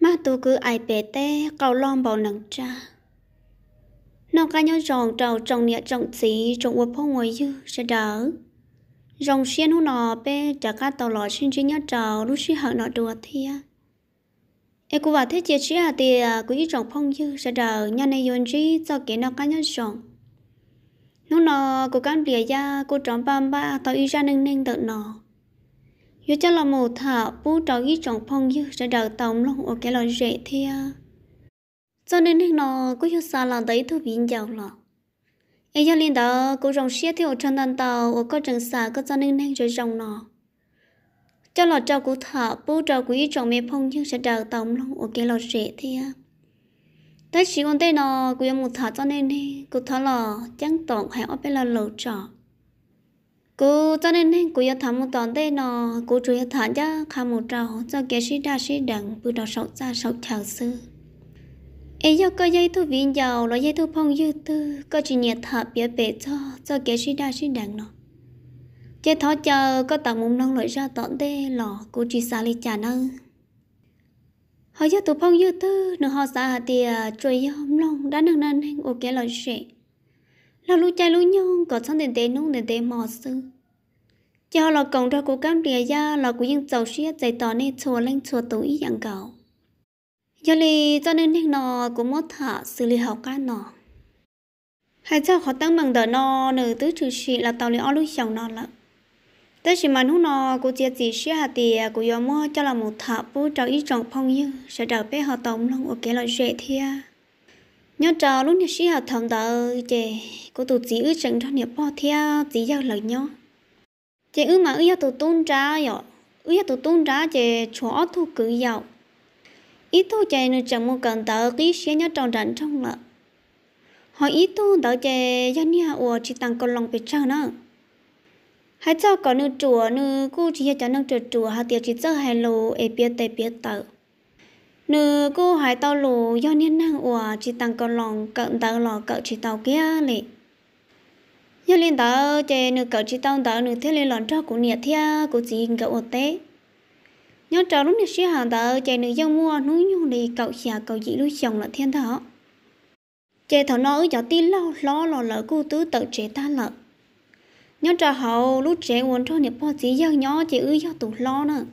mà tu cứ ai bề tê cầu lòng bầu nắng cha nó cá nhớ ròn trầu trồng nhẹ trồng xí trồng uất phong ngồi dư sẽ đỡ rồng xiên hú nọ bê chả cá tàu lò xin chỉ nhớ trầu lúc suy hận nọ đùa thia em cũng bảo thế chia chia à thì quý trồng phong dư sẽ đỡ nhà này yến chỉ cho kẻ nó cá nhớ ròn nó nọ cô cán bìa ra cô tròn ba ba tàu y ra nâng nâng tận nọ yo cho là một thả bu trò ghi trọng phong như sẽ đào tòng lòng ở cái loại rễ thì à cho nên nó có hiệu xa là đấy thôi bình giàu lọ ấy cho nên đó cô rồng xia thì ở chân đàn tàu ở có trường xa có cho nên nên rồi rồng nó cho là trò của thả bu trò của ý trọng mẹ phong như sẽ đào tòng lòng ở cái loại rễ thì à tới chỉ còn tên nó của một thả cho nên đi cô thả là chẳng tổng hay ở bên là lẩu trọ cô cho nên cô yêu thắm một toàn đây nọ cô chú yêu thắm cho khám một trào cho kia sĩ đa sĩ đẳng bữa đó sống ra sống chào sư ấy yêu có dây thu viên giàu là dây thu phong dư tư có chỉ nhiệt thả bia bể cho cho kia sĩ đa sĩ đẳng nó chế thó chờ có tặng mùng năng lợi ra toàn tê lò cô chỉ xa lì chả nâng họ yêu thu phong dư tư nó họ xa thì trôi yêu nông đã nâng nâng ô kia lợi sĩ là lu cha lu nhon có sang đến tế nung đến tế mò sư cho là công ra của cam địa ra là của những tàu xe chạy tỏ nên chùa lên chùa tổ ý dạng cầu cho nên cho nên nên nọ của một thả xử lý học ca nọ hai cho họ tăng bằng đỡ nó nửa tứ trừ sĩ là tạo lý ô lu chồng nó lắm tới chỉ mà lúc nọ cô chia chỉ xe hạt tiền của gió mua cho là một thả bố cháu ý trọng phong như sẽ đỡ bé họ tổng lòng ở cái loại dễ thia nhớ trò lúc nhớ sĩ học thầm tờ chè cô tụt chỉ ư chẳng cho nhập bao theo chỉ giao lời nhớ chè ư mà ư giao tụt tôn trả rồi ư giao tụt tôn ra chè chỗ thu cử giàu ít thu chè nữa chẳng một cần tờ ký sẽ nhớ tròn rảnh trong lợ họ ít thu tờ chè do nhà ủa chỉ tặng con lòng bị trơ nữa hãy cho có nữ chùa nữ cô chỉ cho nó chùa chùa hà tiệt chỉ cho hai lô ê biết tê biết tờ nữ cô hải tàu lù do niên năng ủa chỉ tăng con lòng cận tăng lò cậu chỉ tàu kia lệ nhớ lên tàu chè nữ cậu chỉ tàu tàu nữ thế lên lòn cho cụ nhiệt thia cụ chỉ cậu ổn tế nhớ trò lúc nhiệt sĩ hàng tàu chè nữ dân mua núi nhung đi cậu xà cậu dị lui chồng là thiên thọ chè thọ nó cho chỗ tin lâu lo lò lỡ cô tứ tự chế ta lợ nhớ trò hậu lúc trẻ uốn cho niệm po chỉ dân nhó chỉ ư do tủ lo nữa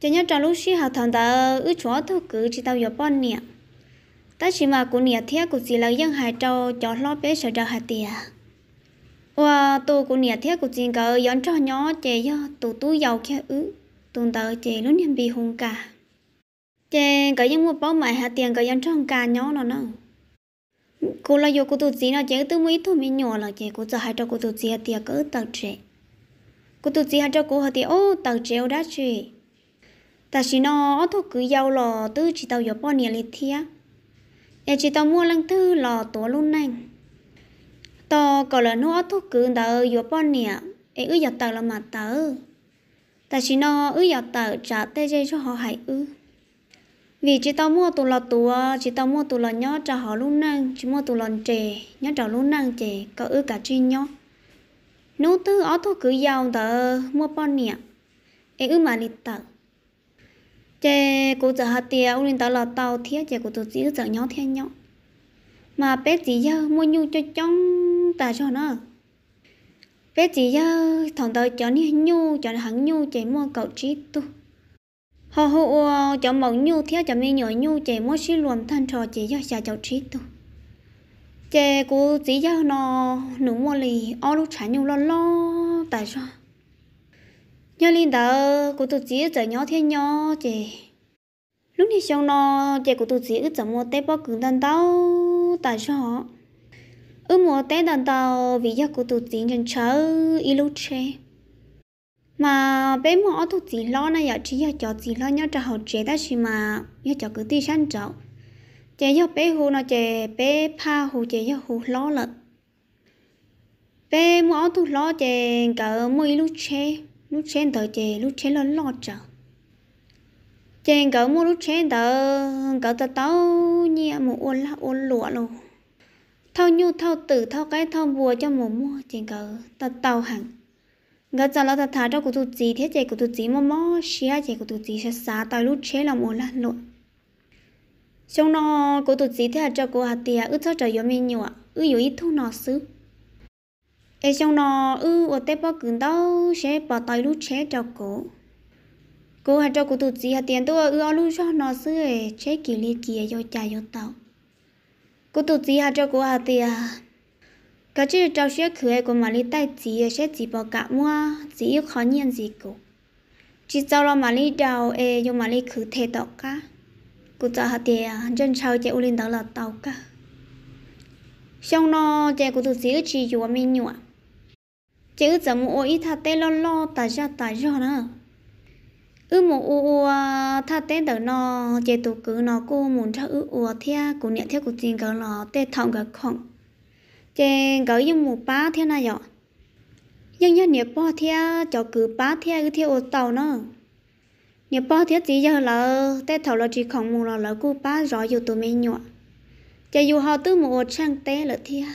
cho nhau trả lúc xí học thằng ta ư chúa thu cứ chỉ tao giờ bọn nè ta chỉ mà cũng nè thiết của chị là dân hải trâu cho lo bé sợ đau hạt tiền và tôi cũng nè thiết của chị có dọn cho nhỏ chè do tụ tú giàu kia ư tụi tớ chè lúc nhận bị hung cả chè có dân mua bao mày hạt tiền có dẫn cho cả nhỏ nó nè, cô là vô cô tụt gì nào chè tôi mới thôi mình nhỏ là chè cô sợ hải trâu cô tụt gì hạt tiền cứ tật trẻ cô tụt gì hạt trâu cô hạt tiền ô tật trẻ đã chuyện ta chỉ nó thôi cứ giàu lò tư chỉ tàu giàu bao nhiêu lịch thia em chỉ tàu mua lăng tư lò tổ luôn nành to còn là nó thôi cứ đỡ giàu bao nhiêu ấy ư giàu tàu là mặt tàu ta chỉ nó ư giàu tàu trả tê dây cho họ hại ư vì chỉ tao mua tụ lò tụ chỉ tao mua tụ lò nhó trả họ luôn năng chỉ mua tụ lò chè nhó trả luôn năng chè có ư cả chuyên nhó nú tư ó thôi cứ giàu tờ mua bao nhiêu ấy ư mà lịch tàu chè cô giờ hạt tiề ông lên tao lọt tàu thiết chè của tổ chỉ giờ nhau thiên nhau mà bé chỉ giờ mua nhu cho trong ta cho nó bé chỉ giờ thằng tao cho ni nhu cho hắn nhu chè mua cậu trí tu họ họ cho mỏng nhu thiết cho mình nhỏ nhu chè mua xí luồn thân trò chỉ giờ xà cháu trí tu chè cô chỉ giờ nó nụ mua lì ô lúc trả nhu lo lo tại sao nhớ linh đó cô tụt chỉ giờ nhớ thế nhớ chị lúc này xong nó chị cô tụt chỉ giờ mua té bao cứng đàn tao tại sao họ ư mua té đàn tao vì giờ cô tụt chỉ chân chớ y lúc chê mà bé mỏ tụt chỉ lo này giờ chỉ giờ cho chỉ lo nhớ cho họ chế ta chỉ mà nhớ cho cứ đi sang chậu chị giờ bé hồ nó chị bé pa hồ chị giờ hồ lo lợn bé mỏ tụt lo chị cỡ mỗi lúc chê lúc chén tờ chè lúc chén lo lo chờ chèn cỡ mua lúc chén tờ cỡ tờ tao nhia một ôn lá ôn lụa luôn thao nhu thao tử thao cái thao bùa cho mùa mua chèn cỡ tờ tàu hẳn ngỡ giờ là tờ thả cho cụ tụt gì thế chè cụ tụt gì mò mò xia chè cụ tụt gì sẽ xá tao lúc chén là một lá lụa xong nó cụ tụt gì thế cho cụ hạt tiệt ước cho trời gió mình nhựa ước yếu ít thu nó xứ ai xong nó ư ở tết bao cứng đâu sẽ bỏ tay lúc chế cho cô cô hạt cho cô tụt gì hạt tiền tôi ư ở lúc cho nó xưa chế kỳ li kia do cha do tao cô tụt gì hạt cho cô hạt tiền cả chữ trao sẽ khử của mà li tay gì sẽ chỉ bỏ cả mua chỉ khó nhiên gì cô chỉ sau lo mà li đào e dùng mà li khử thế đó cả cô cho hạt tiền chân sau chạy u lên đó là tàu cả xong nó chạy cô tụt gì chỉ dùng mình nhụa chứ giờ mua ít thà tê lo lo tà ra tà ra nữa ư mù u u à, tha tê đỡ nó chế tụ cứ nó cô muốn cho ư u thea cũng nhận theo của chính cái nó tê thòng cái không chế cái dùng mù ba thế này vậy nhưng nhớ nhớ bao thea cho cứ ba thea ư theo tàu nó nhớ ba thea chỉ giờ là tê thầu là chỉ không mù là là cô ba rõ dù tụi mình nhọ chế yêu họ tư mù trang tê là thea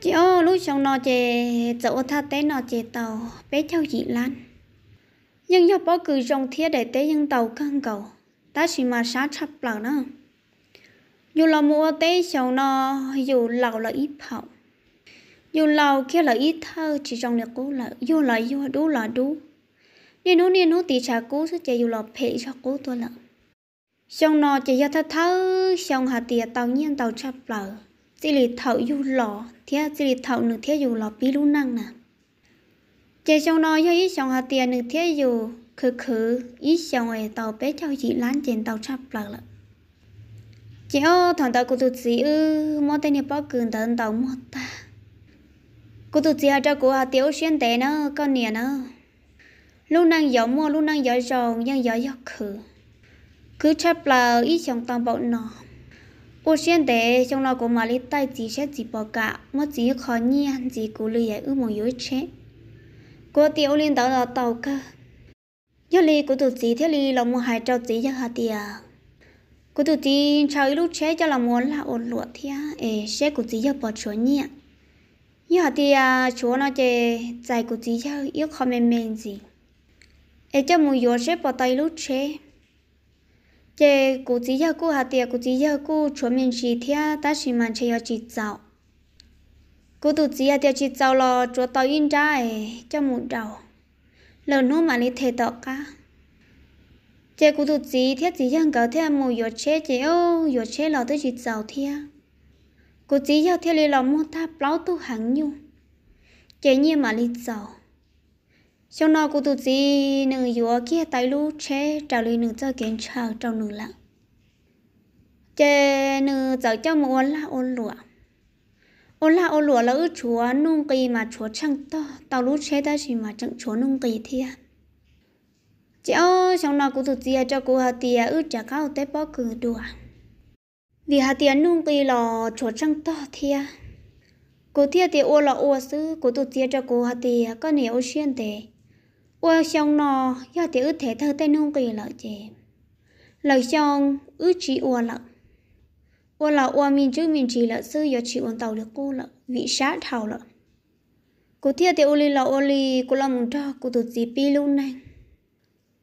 chị ô lúc xong nọ chị dẫu tha tế nọ chị tàu bé cháu dị lan nhưng do bỏ cử trong thiết để tế nhưng tàu căng cầu ta chỉ mà sát chập lào nữa dù là mua tế xong nọ, dù lào là ít phậu dù lào kia là ít thơ chỉ trong được cố là dù là dù đủ là đủ nên nó nên nó tì trả cố sẽ chạy dù là phệ cho cố tôi lợ xong nọ chạy do thơ thơ xong hà tìa tàu nhiên tàu chập lào chỉ lì thảo u lọ thế chỉ lì thảo nửa thế u lọ bí lú năng nè chế xong nó cho ít xong hạt tiền nửa thế dù khử khử ít xong ấy tàu bé cháu chỉ lán trên tàu chắp lại lợ chế ô thằng tàu cô tụt chị ư mò tên này bao cường tận tàu mò ta cô tụt chị hạt cho cô hạt tiêu xuyên tế nó con nè nó lúc năng gió mua lúc năng gió rồng nhưng gió gió khử cứ chắp lại ít xong tàu bọn nó 我现在想那个嘛里带几些几包噶，我只考验几个里也有没有钱。我爹我领导了到噶，一里我都只天里老母还着急一下的我都只朝一路车叫老母拉我落天，哎，些我只要包车呢。一下的呀，车那些在我只要要靠慢慢子，哎，这么有些包带一路车。chế cụ chỉ giờ cụ hạt tiền cụ chỉ giờ cụ chuẩn mình chỉ thea ta chỉ mà chỉ giàu cụ tụ chỉ hạt chỉ giàu lo chúa tao in trai cho một đầu lần nữa mà lấy thế tọt cả chế cụ tụ chỉ thiết chỉ giờ có thea một giờ chế chế ô giờ chế lo chỉ giàu thea cụ chỉ giờ thea lấy lo ta plau tu hàng nhu chế nhiên mà lấy giàu cho nó cũng tự gì nương yếu kia tay lú chế trả lời nương cho kiến chờ trong nương lặng chế nương giờ cho một ôn la ôn lụa ôn la ôn lụa là ư chúa nung kỳ mà chúa chẳng to tao lú chế ta chỉ mà chẳng chúa nung kỳ thiên chế ô trong nó cũng tự gì cho cô hà tìa à, ư trả cao tế bó cửa đùa vì hà tìa à nung kỳ lò chúa chẳng to thiên à. cô thiệt thì ô là ô sư cô tự gì cho cô hà tìa có nhiều chuyện thế Ôi xong nó do thì ư thể thơ tên nung kỳ lợ chè Lời xong ư chỉ ua lợ Ua là ua mình chứ mình chỉ lợ sư do chỉ ổn tàu được cô lợ Vị sát thảo lợ Cô thiệt thì ô lì lọ ô lì Cô là muốn cho cô tự gì pi luôn này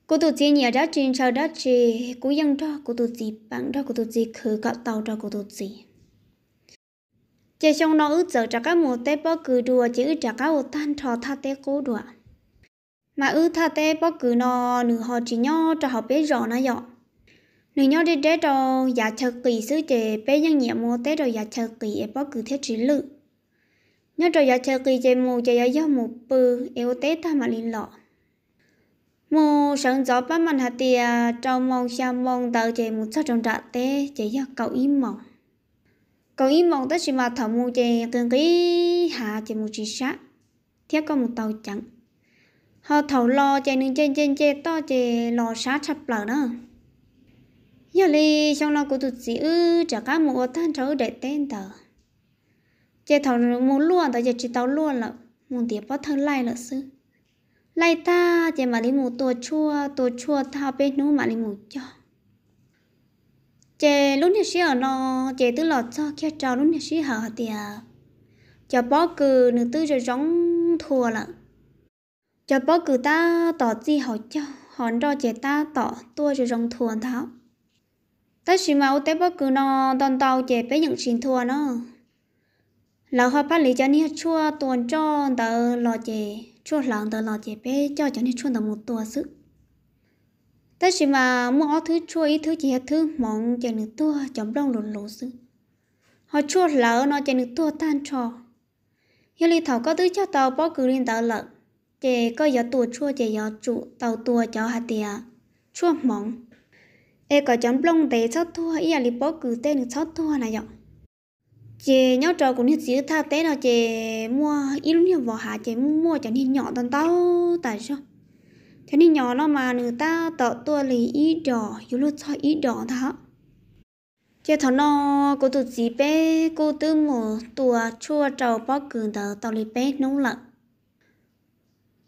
Cô tự gì nhà đá trên sao đá chì Cô dân cho cô tự gì bạn cho cô tự gì khử cạo tàu cho cô tự gì Chè xong nó ư giờ trả các mùa tế bao cứ đùa chứ chả trả các ô tan trò tha tế cố đùa mà ư thà tê bó cứ nó nữ họ chỉ nhau cho họ biết rõ nó dọ nữ nhau đi đế cho giả chờ kỳ sư chế bé nhân nhiệm mô tê rồi giả chờ kỳ e bó cứ thiết trí lự nhớ rồi giả chờ kỳ chế mù chế giả mù bư yếu tê ta mà linh lọ mù sáng gió bắt mặt hạt tìa trong mong xa mong tàu chế mù cho trong đạ tê chế giả cậu im mỏng cậu im mỏng tới chỉ mà thảo mù chế tương ký hạ chế mù chỉ sát thiết có một tàu trắng họ thầu lo chạy nương trên trên trên to chạy lò xá chập lở nữa giờ li trong lo của tụt sĩ ư trả cá mùa thân cháu để tên tờ chạy thầu muốn luôn tao chạy chỉ tao luôn là muốn tiếp bắt thân lại là sư lại ta chạy mà đi một tổ chua tổ chua thao bên nú mà đi một cho chạy lúc nào sĩ ở nó chạy tứ lọt cho kia trò lúc nào sĩ hở tiệt chạy bó cừ nửa tư rồi giống thua lận cho bó cử ta tỏ gì họ cho họ cho chế ta tỏ tua cho rong thuần tháo ta chỉ mà ô tế bó cử nó đòn tàu chế bé những chuyện thua nó lão hoa phát lý cho ni chua tuần cho tờ lò chế chua lặng tờ lò chế bé cho cho ni chua tờ một tua sức ta chỉ mà mua thứ chua ý thứ chỉ thứ mong cho nước tua chấm đông lột lỗ sức họ chua lỡ nó cho nước tua tan trò hiếu lý thảo có thứ cho tàu bó cử lên tờ lợn chị có gió tù chua chị gió trụ tàu tua cho hạt tìa chua mỏng e có chấm lông tế cho thua ý là lì bó cứ tên được sót thua này dọ chị nhau trò cũng như giữ tha tế nào chị mua ý luôn nhiều vỏ hạ chị mua chẳng nên nhỏ tần tao tại sao thế nên nhỏ nó mà người ta tạo tua lì ý đỏ dù lúc cho ý đỏ thà chị thằng nó cô tụt gì bé cô tư mồ tua chua trầu bó cử tờ tạo lì bé nóng lặng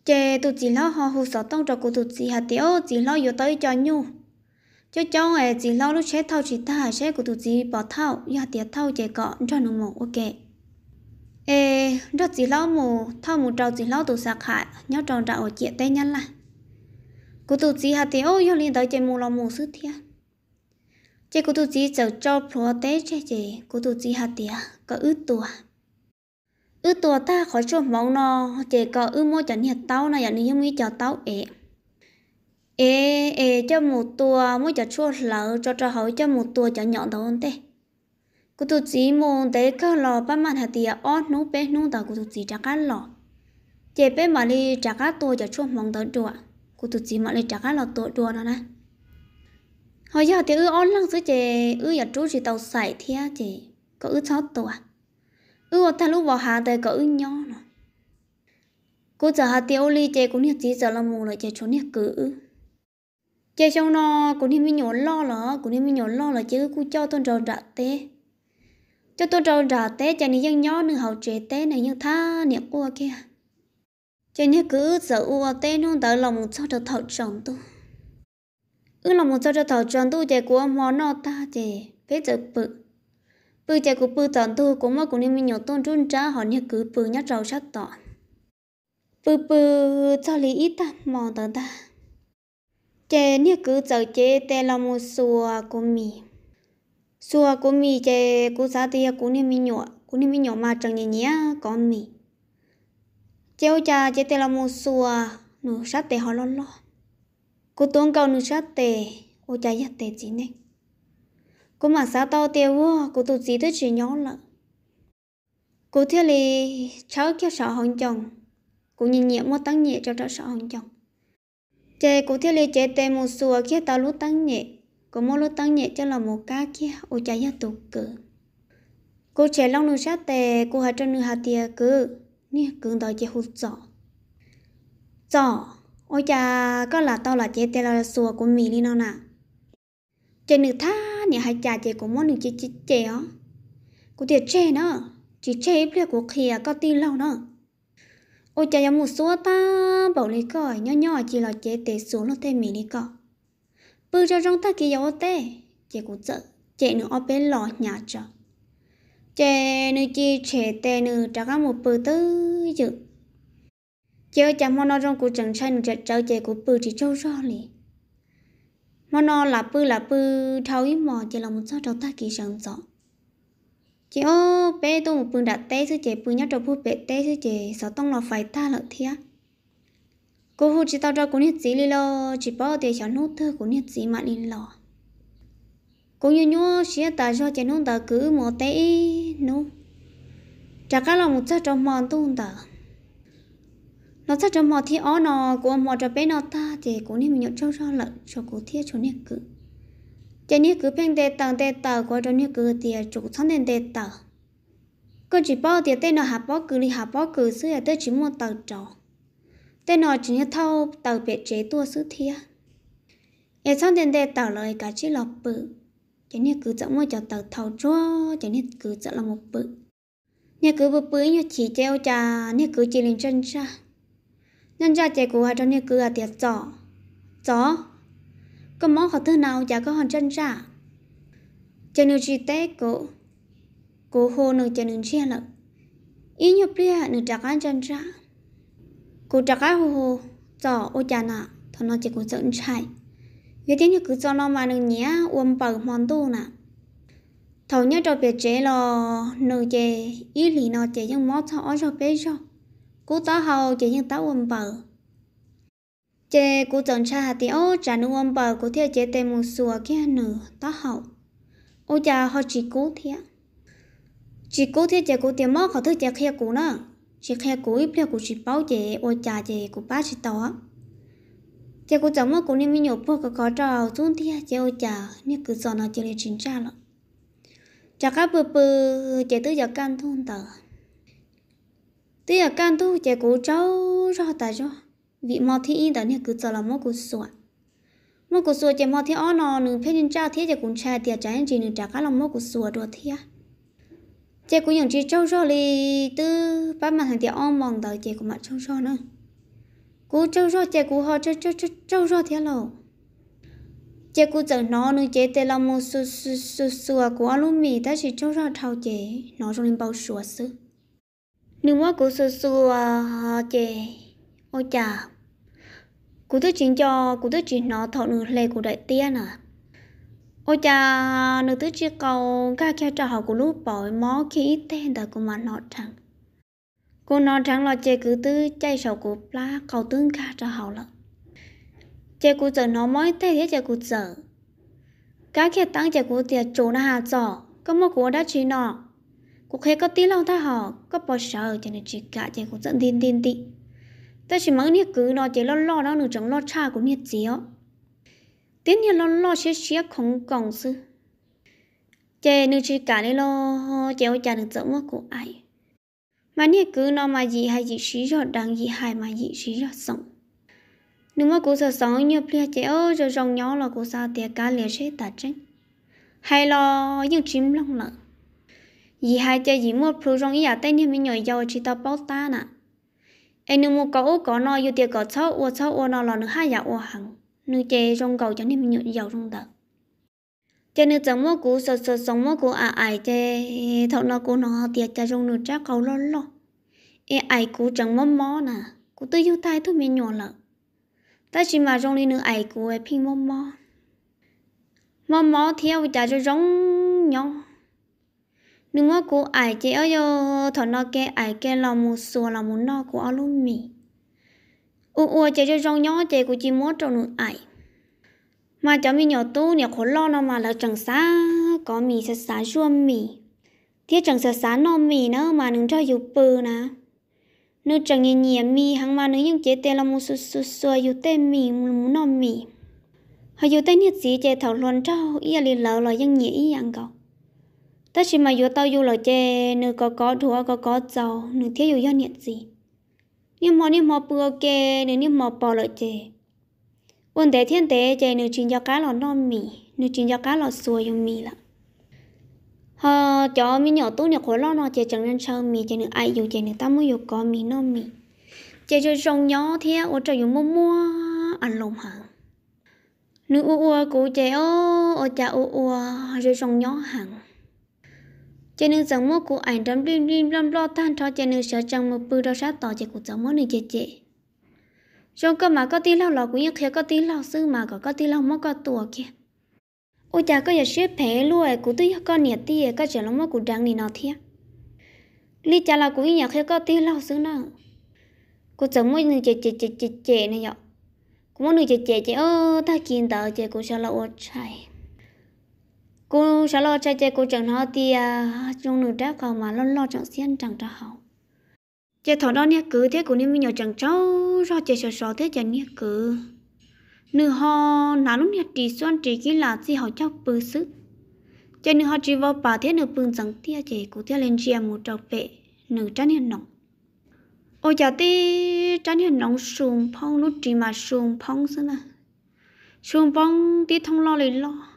chè tụt chỉ lo họ hù sợ tông trò của tụt chỉ hạt tiêu chỉ lo yếu tới cho nhu cho cháu ấy chỉ lo lúc chế thao chỉ ta hạt chế của tụt chỉ bỏ thao yếu hạt tiêu thao chè cọ cho nó một ok ê rất chỉ lo mù thao mù trâu chỉ lo tụt sạc hại nhau tròn đạo ở chè tây nhân là của tụt chỉ hạt tiêu yêu liên tới chè mù lo mù sứ thiên chè của tụt chỉ chờ cho pro tế chè chè của tụt chỉ hạt tiêu có ướt tuổi ư tua ta khỏi chỗ mong nó chỉ có ư mua chẳng nhiệt tao này như mi cho tao ế ế ế cho một tua mua cho chua lỡ cho cho hỏi cho một tua cho nhọn đầu thế. cô tu chỉ môn tế cơ lò ba mặt hạt tiền ót nú bé nú tờ cô tu chỉ trả cá lò chỉ bé mà đi trả cá tua cho chua mong tờ đùa cô tu chỉ mà đi trả cá lò tua đùa đó nè hồi giờ thì ư ót lăng dưới chè ư nhà chú chỉ tàu sải thia chè có ư sáu tua ừ ta lúc vào hà tây có ứng nhau cô giờ hà tiêu ly chơi cũng nhiệt gì giờ là mù lại chơi trốn nhiệt cử chơi xong nó cũng đi mới nhổ lo lỡ cũng đi mới nhổ lo lỡ chứ cô cho tôi tròn trả tê cho tôi tròn trả tê cho nên dân nhỏ nữa hậu trẻ tê này như tha nhiệt cô kia chơi nhiệt cử giờ ua tê nó tới lòng một cho trở thọ chồng tôi ư lòng một cho trở thọ chồng tôi chơi của món nó ta chơi bây giờ bự bự chạy của bự tận thu cũng mà cũng nên mình nhớ tôn trung trả họ nhớ cứ bự nhát rau sát tỏ bự bự cho lý ít ta mòn tận ta chè nhớ cứ chờ chè tè là một xùa của mì xùa của mì chè của xã thì cũng nên mình nhọ cũng nên mình nhọ mà chẳng nhỉ nhỉ có mì chèo cha chè tè là một xùa nụ sát tè họ lo lo cô tuấn cầu nụ sát tè ô cha yết tè chỉ nên cô mà sao tao tiêu quá cô tụt gì tới chỉ nhớ là cô thiếu lì cháu kêu sợ hồng chồng cô nhìn nhẹ một tăng nhẹ cho cháu sợ hồng chồng chè cô thiếu lì chè tê một xùa kia tao lúc tăng nhẹ cô mua lúc tăng nhẹ cho là một cá kia ô chả ra tụ cử cô chè long nương sát tê, cô hạ trong nương hạ tiề cử nè cường đòi chè hụt giỏ giỏ ôi chà có là tao là chè tê là xùa của mì đi nào nè chè nửa tháng nhà hai cha chị cũng muốn được chị chị chị á cô tiệt chê nữa chị chê bây của kia à, có tin lâu nữa ôi cha giống một số ta bảo lấy coi nhỏ nhỏ chị là chế tế xuống nó thêm mình đi coi bự cho trong ta kia giống tê chị cũng sợ chị nữa ở bên lò nhà chờ chị nữa chị chế tê nữa trả cả một bự tư dự chị ơi chả mong nó trong cuộc chẳng trai nữa chờ chị cũng bự chỉ trâu rõ liền mà nó là bư là bư thâu ý mò chỉ là một số đầu ta kỳ sẵn rõ chị ô bé tôi một bưng đặt té sư chị bưng nhát đầu bút bé té sư chị sao tông là phải ta lợi thế cô hú chỉ tao cho cô nhiệt gì đi lo chỉ bảo để cho nốt thơ cô nhiệt gì mà đi lo cô như nhua xía ta cho chị nốt ta cứ mò té nốt chắc là một số trong mòn tung ta nó chắc cho mò thi ó nó của mò cho bé nó ta thì cũng nên mình nhận trâu cho lợn cho cố thiết cho nên cứ cho nên cứ bên đề tầng đề tờ của cho nên cứ thì chủ sáng nên đề tờ cứ chỉ bao thì tên nó hạ bao cứ đi hạ bao cứ xưa là tới chỉ mò tờ trò tên nó chỉ như thâu tờ biệt chế tua sứ thia ở sáng nên đề tờ lời cả chỉ lọc bự cho nên cứ chọn mò cho tờ thầu cho cho nên cứ chọn là một bự nhà cứ bự bự như chỉ treo trà nhà cứ chỉ lên chân ra nhân gia chạy của trong nhà cửa tiệt chó chó có món họ thứ nào chả có hòn chân ra cho nên chi té cổ cổ hồ nửa cho nên chia lợn ý nhập lia nửa trả cái chân ra cổ trả cái hồ hồ chó ô chả nà thọ nó chỉ cổ chân chạy vì thế như cứ cho nó mà nửa nhé uống bờ hoàn tu nà thầu nhớ cho bé chế lo nửa chế ý lì nó chế nhưng món thọ cho bé rồi cú tó hầu chỉ những táo ôm bờ chế cú trồng cha hạt tiêu trả nụ ôm bờ của thiệt chế tề một sùa kia nửa tó hầu ô cha họ chỉ cú thiệt chỉ cú thiệt chế cú tiền mất họ thức chế kia cú nữa chỉ kia cú ít kia cú chỉ bảo chế ô cha chế cú ba chỉ tàu á chế cú chọn mất cú nên mình nhổ bơ có có trò xuống thiệt chế ô cha nên cứ chọn nó chế lên chính cha lắm chả các bự bự chế tư giờ can thun tờ tuy ở can tu chè cố cháu cho tại cho vị mò thi đã nè cứ chờ là mò cố sủa mò cố sủa chè mò thi on nó nửa phê nhân trao thi chè cũng cha tiệt trái chỉ nửa trả cá lòng mò cố sủa đồ thi chè cũng nhận chỉ cháu cho li tư ba mặt hàng tiệt on mòn đời chè cũng mặt cháu cho nữa cố cháu cho chè cố họ cho cho cho cháu cho thi lâu chè cố chẳng nó nửa chè tê là mò sủa sủa sủa của mì ta chỉ cháu cho thao chè nó trong bao sủa sứ nếu mà cụ sơ sơ à ôi chà cô tôi chuyện cho cô tôi chuyện nó thọ nửa lệ của đại tiên à, ôi chà nửa thứ chia cầu ca khe trò họ của lúc bỏ mó khí tên đã của mà nọ chẳng cô nọ chẳng là chè cứ tư chạy sầu của pla cầu tương ca cho họ lận chè cô giờ nó mới thế thế chè cô giờ cá khe tăng chè cô thì chỗ nào hà giỏ có một cô đã chỉ nọ cô khé có tí lòng tha họ có bỏ sợ cho nên chỉ cả chị cũng dẫn tin tin tị ta chỉ mắng nhiệt cứ nó chỉ lo lo đó nửa chẳng lo cha cũng nhiệt gì ó tiếng nhiệt lo lo xé xé không còn sư chị nửa chỉ cả đi lo chị ôi cha nửa dẫn mất của ai mà nhiệt cứ nó mà gì hay gì xí rồi đang gì hay mà gì xí rồi sống nếu mà cô sợ sống như plia chị ơi rồi rong nhỏ là cô sao tiệt cá liền sẽ tạt tranh hay lo những chim long lợn dì hai chơi dì một phụ rong ý à tên nên mình nhồi chỉ tao bao ta nè em nếu mua có ô có no yêu tiền có cháu ô cháu ô no là nữa hai giờ ô hàng nữ chơi rong cầu cho nên mình nhồi dầu rong đợt chơi nữ chẳng mua cú sợ sợ sống mua cú à ai chơi thọ nó cú nó tiền chơi rong nữ chắc cầu lọ lọ, em ai cú chẳng mua mó nè cú tôi yêu tay thôi mình nhồi lợ ta chỉ mà rong đi nữ ai cú em phim mua mó mó mó theo trả cho rong nhau nhưng mà cô ai chơi ở yo thọ nó cái ai cái lòng một số lòng muốn nó của luôn mì u u chơi cho rong nhỏ chơi của chỉ muốn trong nụ ai mà cháu mi nhỏ tu nhỏ khổ lo nó mà là chẳng xa có mì sẽ xá chua mì thế chẳng sẽ xá nó mì nữa mà đừng cho dù bự nè nếu chẳng nhìn nhìn mì hàng mà nếu nhưng chế tê là một số số số dù tê mì muốn nó mì họ dù tê nhiệt gì chế thảo luận cho ý là lỡ là những nhỉ ý ăn cậu ta chỉ mà vô tao vô là chê nửa có có thua có có giàu nửa thiết dù do nhiệt gì nhưng mà nhưng mà bữa kê nửa nhưng mà bỏ lại chê ôn tế thiên tế chê nửa chuyện cho cá lò no mì nửa chuyện cho cá lò xuôi dùng mì lạ họ cho mi nhỏ tu nhỏ khối lo nó chê chẳng nên sao mì chê nửa ai dù chê nửa ta mới dù có mì no mì chê chơi rong nhỏ thế ô trời dùng mua mua ăn lòng hàng nửa u u cụ chê ô ô cha u u rồi rong nhỏ hàng cho nên giống mô của ảnh đâm rin rin lâm lo than cho cho nên sợ chẳng một bữa đó sát tỏ cho cuộc giống mô này chê chê trong cơ mà có tí lao lò cũng như thế có tí lao sư mà có có tí lao mô có tùa kia ôi chà có giờ xếp phế luôn của tí có nhiệt tí có trở lòng mô của đáng này nó thiệt lý chả là cũng như thế có tí lao sư nào cuộc giống mô này chê chê chê chê chê này nhở cũng mô này chê chê chê ơ ta kiến tờ chê cũng sợ là ôi chạy cô sẽ lo chạy chạy cô chẳng nó thì à, trong nửa trái còn mà lo lo chẳng xiên chẳng cho hậu chạy thọ đó nhé cứ thế của nên mình nhỏ chẳng cháu do chạy sờ sờ thế chẳng nhé cứ nửa họ nà lúc nhé chỉ xoan chỉ khi là gì họ cháu bự sức chạy nửa họ chỉ vào bà thế nửa bưng chẳng tia chạy cô thế lên chia một trâu bệ nửa trái nhé nồng ôi chả tê trái nhé nồng sùng phong lúc chỉ mà sùng phong xưa nè sùng phong tí thông lo lấy lo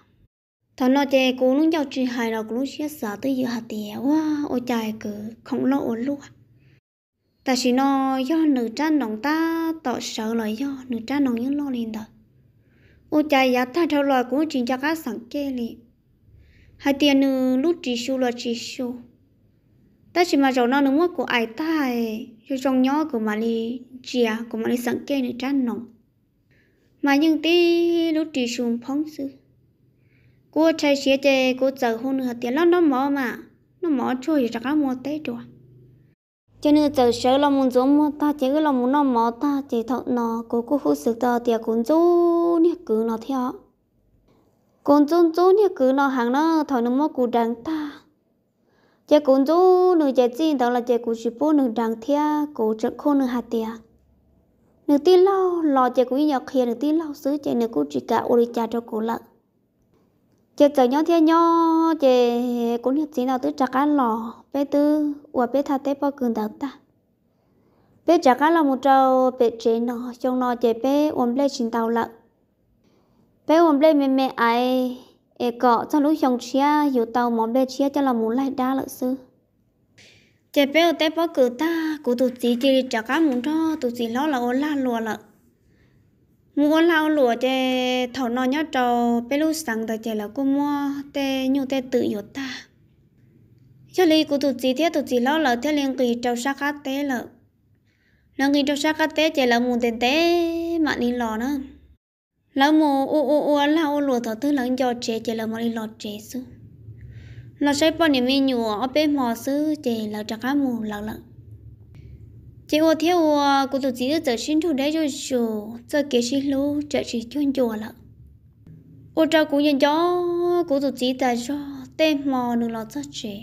thà nó chơi cô lúc giao chuyện hài là cô lúc chia sẻ tới giờ hạt tiền quá ôi trời cứ không lo ổn luôn ta chỉ nó do nữ cha nòng ta tỏ sợ lại do nữ cha nòng những lo liền đó ôi trời giá ta theo lời cũng chỉ cho các sáng chơi liền hai tiền nữ lúc chỉ số là chỉ số ta chỉ mà cháu nó nó mua của ai ta ấy cho trong nhỏ của mà đi chia của mà đi sáng chơi nữ cha nòng mà nhưng tí lúc chỉ xuống phóng sự cô chạy xe chơi cô giờ hôn nữa tiền lắm nó mò mà nó mò mỏ chơi chắc là mua tết rồi cho nên giờ sợ là muốn giống mua ta chỉ là muốn nó mò ta chỉ thật nó cô cô hút sực tờ tiền cũng chú nè cứ nó theo cũng chú chú nè cứ nó hàng nó thằng nó mua cụ đằng ta chỉ cũng chú nửa chỉ chỉ đó là chỉ cụ chỉ bố nửa đằng theo cụ chợt khôn nửa hạt tiền nửa tí lâu lò chỉ cụ nhọc hiền nửa tí lâu xứ chỉ nửa cũng chỉ cả ôi cha cho cô lận chị cho nhau thế nhau chị cũng như chị nào tới trả cá lò bé tư và bé thà tế bao cường đợt ta bé trả cá lò một trâu bé chị nó trong nó chị bé ôm lấy chín tàu lợn bé ôm lấy mẹ mẹ ai e cọ cho lúc chồng chia dù tàu món bé chia cho là muốn lại đa lợn sư chị bé ở tế bao cường ta của tụi gì chị trả cá một trâu tụi gì lo là ôn la lùa lợn mua lao lúa chè thầu nó nhớ trầu bé lúc sáng tới chè là cô mua tê nhu tê tự yếu ta cho lý của tụi chị thế tụi chị lo lợ thế liên kỳ trâu sắc hát tế lợ lần kỳ trâu sắc hát tế chè là muốn tên tế mà đi lò nữa lão mù u u u lao lúa thầu tư lần cho chè chè là mà đi lò chè sư lò sẽ bao nhiêu mi nhùa ở bên mò sư chè là chắc hát mù lão lợn chỉ có theo của tổ chức giờ xin thu đấy cho chủ giờ kế xin lô giờ chỉ chuyên chùa là ô trao cũng nhận cho của tổ chức tại cho tên mò nửa lọt cho chị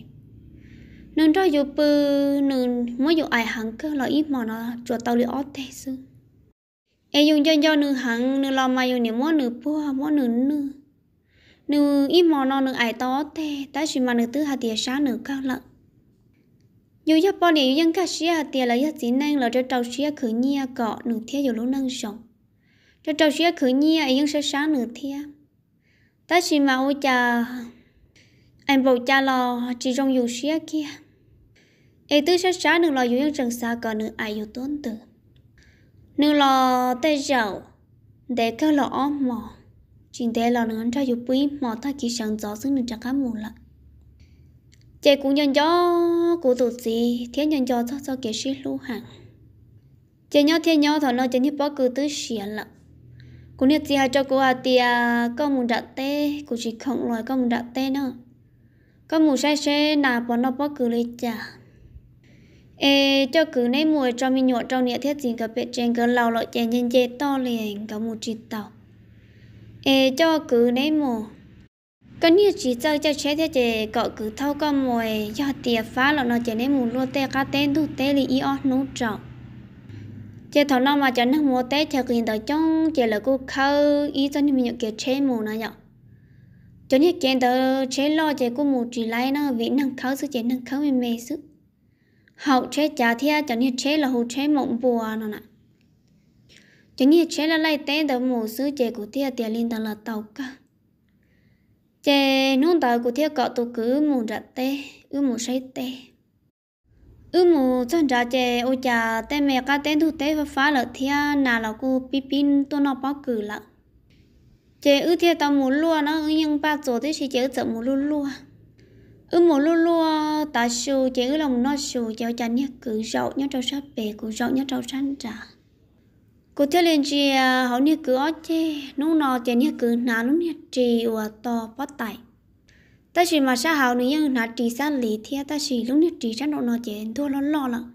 nửa cho dù bự nửa mới dù ai hàng cơ là ít mò nó chùa tàu liệu ót thế sư em dùng cho cho nửa hàng nửa lò mà dùng nếu mò nửa bua mò nửa nửa nửa ít mò nó nửa ai to thế ta chỉ mà nửa thứ hạt tiền sáng nửa cao lợn dù cho bao nhiêu dân cả xia tiền là giá trị năng là cho trâu xia khử nhia à cọ nửa thiên dù lúc năng sống cho trâu xia khởi nhia ấy à, dân sẽ sáng nửa thiên ta chỉ mà ôi cha anh bầu cha lo chỉ trong dù xia kia ấy tư sẽ sáng nửa lo dù dân trần xa cọ nửa ai dù tốn tử nửa là tay dầu để cái lọ mỏ chỉ để lọ nửa cho dù quý mỏ ta chỉ sáng gió xứng nửa chắc cá mù lại chị cũng nhận cho cụ tụt gì thế nhận cho cho cho kế sĩ lu hẳn chị nhau thế nhau thằng nó chị như bao cứ tứ xỉa lợ cụ nhận chị hai cho cô à tia có một đặt tê cụ chỉ không loài có một đặt tê nữa có một sai xe nà bọn nó bao cứ lấy trả ê cho cứ nấy mùi cho mình nhộn trong nhẹ thiết gì cả bệ trên cơn lao lọ chè nhân chè to liền cả một chỉ tàu ê cho cứ nấy mùi cái như chỉ cho cho chế thế chế cọ cứ thâu có mồi do tiệt phá lọ nó chế nên muốn lô tê cá tê đủ tê lì y ót nấu trọ chế thầu nó mà cho nước mua tê chế kinh đó trong chế là cô khâu y cho nên mình kia chế mù nó nhở cho nên kia đó chế lo chế cô mù chỉ lấy nó vì năng khâu sự chế năng khâu mình mê sự hậu chế trả thia cho nên chế là hậu chế mộng bùa nó nè cho nên chế là lấy tê đó mù sự chế của thia tiền lên đó là tàu cả chế nung tàu của thiếu cậu tôi cứ mù rạ tê ư mù say tê ư mù chân rạ chế ô chà tê mẹ cá tên thu tê và phá lợ thiệt nà là cô pi pin tô nọ bó cử lợ chế ư thiếu tàu mù lúa nó ư nhưng ba chỗ thế chỉ chế ư mù lúa lúa ư mù lúa lúa ta sù chế ư lòng nó sù chế ô chà nhé cứ rậu nhá trâu sắp bể cứ rậu nhá trâu săn trả cô theo lên chị à, hầu như cứ ở chê nung nọ tiền như cứ nà lúc như chị và to bắt tay ta chỉ mà sao hầu nữa nhưng nà chị sao lý thế ta chỉ lúc như chị chắc độ nọ chị thua lo lo lắm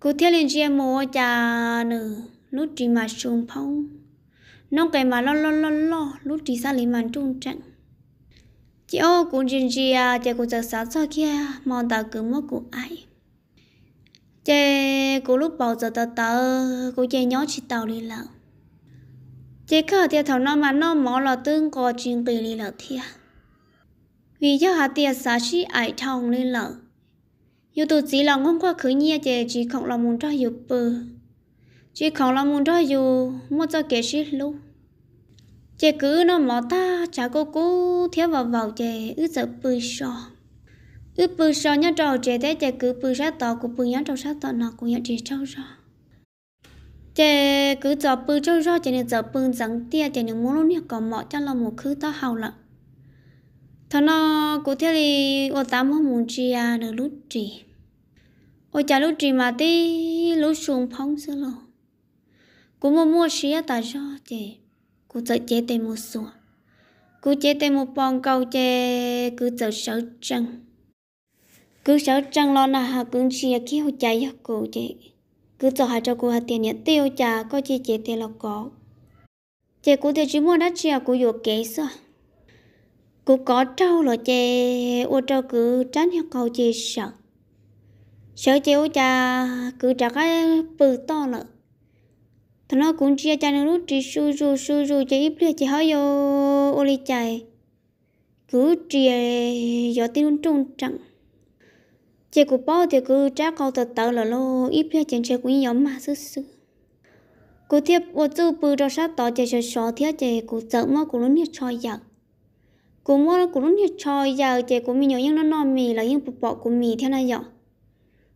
cô theo lên chị mua cha nữ lúc chị mà xuống phong nông cây mà lo lo lo lo lúc chị sao lý mà trung trận chị ô cũng chuyện gì à chị cũng sợ sao kia mong ta cứ mất của ai chê cô lúc bao giờ tờ tờ cô chê nhó chị tàu đi lợ chê khờ tiệt thầu nó mà nó mỏ là tương có chuyện kỳ đi lợ thiệt vì cho hà tiệt xá chi ải thòng đi lợ dù tụ chỉ lòng không qua khứ nhia chê chỉ không lòng muốn cho dù bờ chỉ không lòng muốn cho dù mua cho kẻ chi lúc chê cứ nó mỏ ta chả cô cô thiếu vào vào chê ư sợ bơi sò ư bự sao nhá trò chế thế chế cứ bự sát tỏ của bự nhá trò sát tỏ nào cũng nhá chế trâu rõ chế cứ cho bự trâu rõ chế nên giờ bự rắn tia chế những món lúc có mọ cho là một khứ tao hầu lận thà nó cụ thể thì ô tám hôm muốn chi à được lúc trì ô chả lúc trì mà tí lúc xuống phong xưa lộ cụ mua mua à ta rõ chế cụ sợ chế tay mua xuống cụ chế tay một bòn cầu chế cứ sợ sợ chăng cứ sáu chẳng lo nào hà cứ chia khi hậu chạy giấc cổ chị cứ cho hai cho cô hà tiền nhớ tiêu trả có chị chị tiền là có chị cũng thì chỉ muốn đã chia cô vô kế sao cô có trâu là chị ô trâu cứ tránh hiệp cầu chị sợ sợ chị ô cha cứ trả cái bự to lợ thằng nó cũng chia cha nó lúc chị su su su su chị ít biết chị hỏi vô ô ly chạy cứ chia gió tiếng trung chẳng chế cụ bao thì cứ trả câu thật tớ là lô ít phía trên xe quý nhóm mà sức sức cụ thiếp bộ tư bự ra sát tỏ chị sẽ xó thiết chị cụ sợ mơ cụ luôn hết tròi giặc cụ mơ cụ luôn hết tròi giặc chị cụ mình nhớ nhưng nó nọ mì là nhưng bộ bọ cụ mì theo này giặc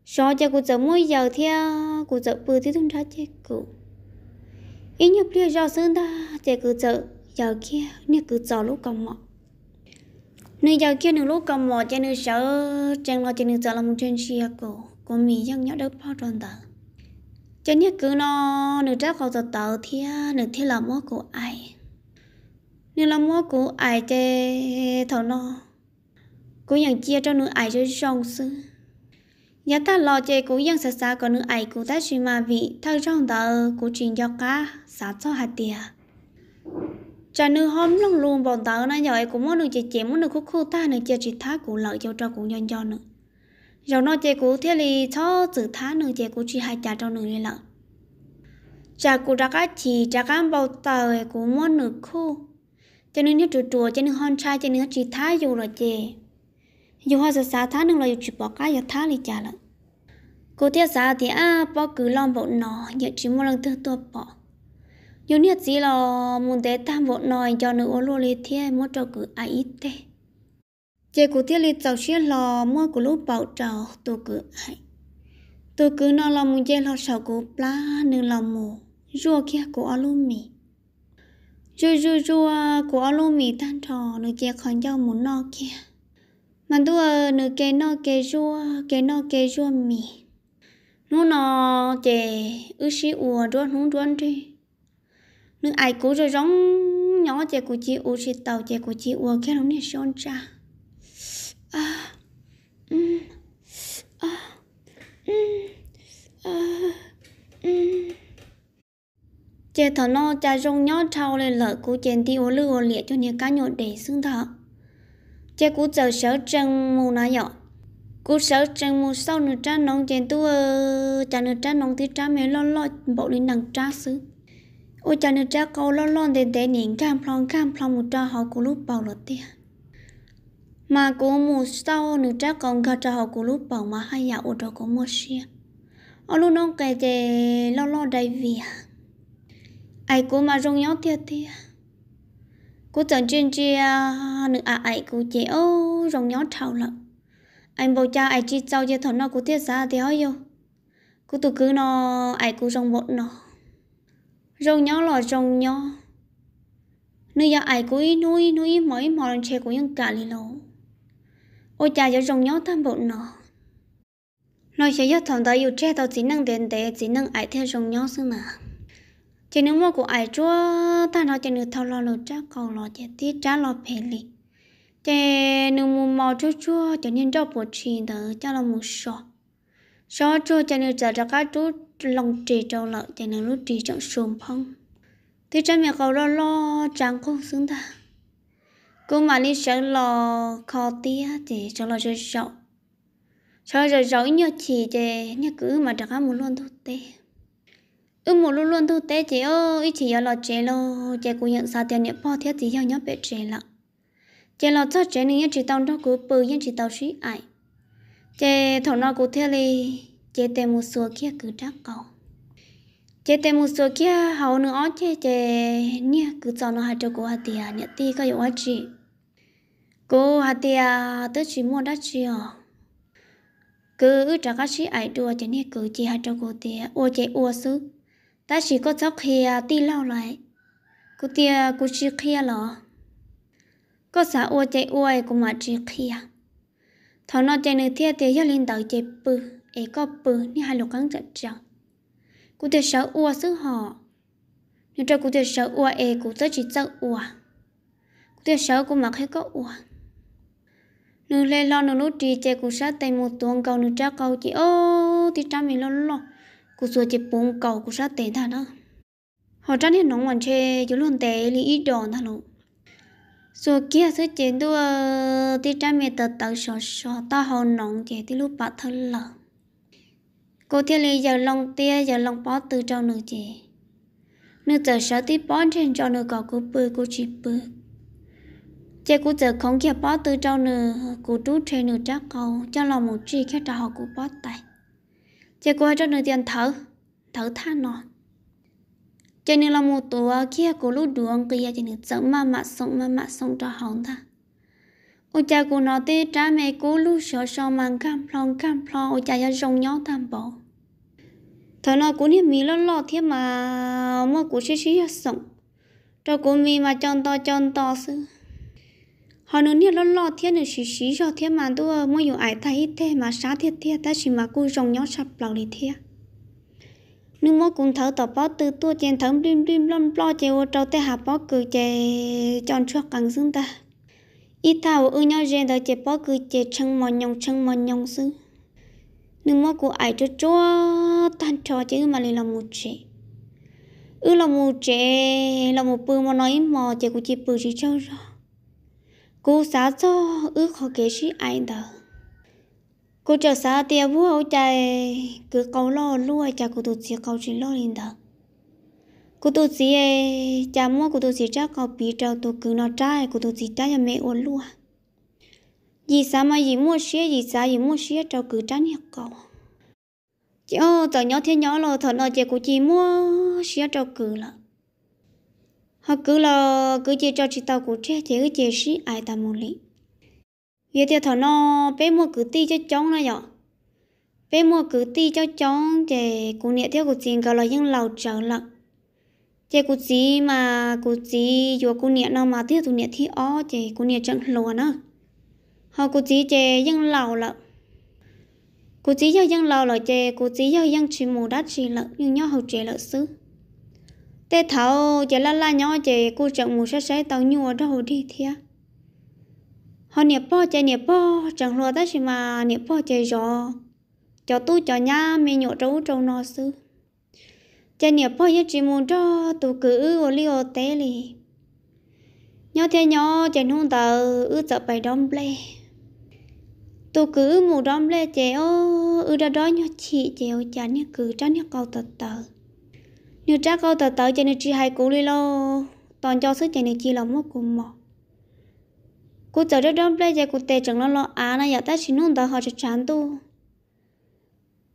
xó chị cụ sợ mơ giặc theo cụ sợ bự thì thun ra chế cụ ít nhập lia rau sơn ta chế cụ sợ giặc kia nè cứ gió lúc còn mọc nữ giờ kia nữ lúc còn mò cho nữ sợ chẳng lo cho nữ sợ là một chân xe à cổ của mình chẳng nhớ đâu bao tròn tờ cho nhất cứ nó nữ trác khỏi tờ tờ thì nữ thì làm mua của ai nữ làm mua của ai chơi thầu nó cũng nhận chia cho nữ ai chơi song sư giá ta lo chơi cũng nhận xa xa còn nữ ai cũng ta chỉ mà vị thằng rong tờ cũng chuyển cho cá sáng cho hạt tiền cha nữ hôm lòng luôn bọn tớ nãy giờ cũng muốn được chị chị muốn được khúc khu ta nữa chị chị thá cũng lợi cho cho cũng nhon cho nữa rồi nó chơi cũng thế thì cho chữ thá nữa chơi cũng chỉ hai cha cho nữa đi lợ cha cũng ra các chị cha các bọn tớ cũng muốn được khu cho nên nếu chùa cho nên hôn trai cho nên chị thá dù là chị dù hoa sa thá nữa là chị bỏ cái giờ thá đi cha lợi cô theo xã thì à bỏ cứ lòng bọn nó giờ chỉ muốn lần thứ tôi bỏ nhưng nhất gì là muốn để tam vỗ nói cho nữ ô lô lì thế mua cho cứ ai ít thế chế cụ thiết lì cháu xuyên là mua của lúc bảo cháu tôi cứ ai tôi cứ nó là muốn chế là sao của plá nữ là mù rùa kia của ô lô mì rùa rùa rùa của ô lô mì tan trò nữ chế khỏi nhau muốn nó kia mà tôi nữ kế nó kế rùa kế nó kế rùa mì nó nó chế ư sĩ ùa rùa húng rùa đi nữ ai cố rồi rong nhỏ chè của chị ô chị tàu chè của chị ô cái nóng này son cha à ừ à ừ à ừ chè thọ nó cha rong nhỏ trâu lên lợ của chèn đi ô lư liệt cho nhà cá nhộn để xương thở, chè của giờ sở chân mù nà dọn cú sợ rằng mù sau nữa cha nông chén tu cha nữa cha nông thì cha mẹ lo lo bộ lên đằng cha xứ ô cha nữa cha câu lo lo để để nín cam plong cam plong một cha họ của lúc bảo lột tiền mà cô mù sau nữ cha còn cả cha họ của lúc bảo mà hay ya ô đó có mua xe ô luôn nó kể để lo lo đầy vì ai cô mà rong nhóc thiệt thiệt cô chẳng chuyên chia à, nữa à ai cô chị ô rong nhóc thảo lận anh bảo cha ai chi sau giờ thằng nó cô thiết ra thì hỏi vô cô tụ cứ nó ai cô rong bọn nó rong nhau là rong nhau nơi giờ ai cũng nuôi nuôi mỗi mò lần chè của những cả lì lỗ ôi cha giờ rong nhau tham bộ nó nói sẽ giờ thằng ta yêu chè tao chỉ năng đến để chỉ năng ai theo rong nhau xưa mà chỉ nếu mua của ai chúa ta nói chỉ nếu thao lo lo cha cầu lo chỉ tí cha lo phê lì chỉ nếu mua mò chúa chúa chỉ nên cho bột chi đỡ cha lo một sọ sọ chúa chỉ nếu trả ra cá chúa lòng trì trâu lợi chẳng năng lúc trì trọng xuống phong thế cha mẹ cậu lo lo chẳng không xứng ta cô mà đi sẽ lo khó tía thì cho lo cho rộng cho rồi rỗi nhớ chỉ thì nhớ cứ mà chẳng có muốn luôn thôi tê ư một luôn luôn thôi tê chị ơi chỉ giờ lo chế lo chế cũng nhận sao tiền nhận po thiết gì nhau nhớ bị chế lận, chế lo cho chế nên chỉ tao nó cứ bự nhưng chỉ tao suy ải chế thằng nó cứ theo đi chế tê một số kia cứ trắc cầu chế tê một số kia hầu nữa chế chế nia cứ cho nó hai cho cô hạt tiền, nhật ti có dụng chị cô hạt tiền tới chỉ mua đắt chị à cứ trả các chị ấy đùa chế nia cứ chỉ hai cho cô tiề ô chế ô xứ ta chỉ có chóc kia ti lâu lại cô tiề cô chỉ kia lọ có xã ô chế ô ấy cũng mà chỉ kia thằng nó chơi nơi thiệt thì cho linh đầu chế bự ấy có bự ni hai lục căng chặt chặt cụ thể sáu ua sức họ nhưng trong cụ thể sáu ua ấy cụ rất chỉ sợ ua cụ thể sáu cụ mặc hết có ua nữ lê lo nữ lúc trì chè cụ sát tay một tuần cầu nữ cha cầu chị ô thì cha mình lo lo cụ xua chỉ bông cầu cụ sát tay thà đó họ tránh hiện nóng hoàn chê chú luôn tệ lý ít đòn thà lộ xua kia sẽ chế đua thì cha mẹ tật tật sọ sọ ta họ nóng chè thì lúc bà thân lợ cô thiên lý giờ lòng tia giờ lòng bó từ trong nửa chị nửa giờ sợ tí bó trên cho nửa cỏ của bự của chị bự chị cô giờ không kia bó từ trong nửa của trú trên nửa trác cầu cho lòng một chị khác trả họ của bó tay chị của cho nửa tiền thở thở than nọ cho nên là một tổ kia của lúc đuông kia cho nên sống mà mà sống mà mà sống cho hỏng ta ô cha cô nó tê trả mẹ cô lu sợ sợ mang cam phong cam phong, ô cha ya rong nhau tam bỏ thằng nó cũng hiểm mì lo lo thế mà mà cũng xí xí sống cho cô mì mà chọn to chọn to sư họ nói nhớ lo lo thế nữa xí xí cho thế mà tôi mới hiểu ai thấy thế mà sáng thế thế ta chỉ mà cô rong nhau sập lòng đi thế nếu mà cùng thở tập bó từ tua chèn thấm rim rim lon lo chèo trâu tê hạ bó cử chè tròn chuột càng dương ta ít thảo ư nhau rèn đó chế bó cứ chế chăng mòn nhong chăng mòn nhong sư nhưng mà cô ai cho cho tan cho chứ mà lại là một chế ư là một chế là một bự mà nói mà chế cô chế bự chỉ cho rồi cô xã cho ư khó kể sĩ ai đó cô cho xã tiền vua chạy cứ câu lo luôn chả cô tụt chia câu chỉ lo lên đó cô tu sĩ cha mua cô tu sĩ cha có bị trâu tu cứ nó trai cô tu sĩ cha nhà mẹ ôn luôn gì sao mà gì mua xía gì sao gì mua xía trâu cứ tránh hiệp cầu chị ô tờ nhỏ thiên nhỏ lo thở nó chị của chị mua xía trâu cứ là họ cứ là cứ chơi cho chị tao của chơi chị cứ chị xí ai ta mua lý giờ thì thở nó bé mua cứ ti cho chóng nó nhỏ bé mua cứ ti cho chóng chị cô nhẹ theo của chị gọi là những lầu trở lặng chị cụ chị mà cụ chị vừa cụ niệm nó mà tiếc tụ niệm thì ó chị cụ niệm chẳng luôn nữa, họ cụ chị chị dân lầu lợ cụ chị giờ dân lầu lợ chị cụ chị giờ dân chỉ mù đắt chỉ lợ nhưng nhau hậu chị lợ xứ tê thảo chị la la nhau chị cụ chẳng mù sẽ sẽ tàu nhua đó hồ đi thía, họ niệm po chị niệm po chẳng luôn đó chỉ mà niệm po chị rõ cho tu cho nha mình nhộ trâu trâu nó xứ cha nhiều bao nhớ chỉ muốn cho tụ cứ ô li ô té li nhỏ thế nhớ chén hôn tờ ư sợ bài đom lê tụ cứ mù đom lê chè ô ư ra đói nhớ chị chè ô cha nhá cứ cha nhá câu tật tờ nhớ cha câu tật tờ chè nếu chị hai cũ li lo toàn cho sức chè nếu chị lòng mất cùng mọ cô chờ đó đom lê chè cô tè chẳng lo lo à na giờ ta chỉ nôn tờ họ cho chán tu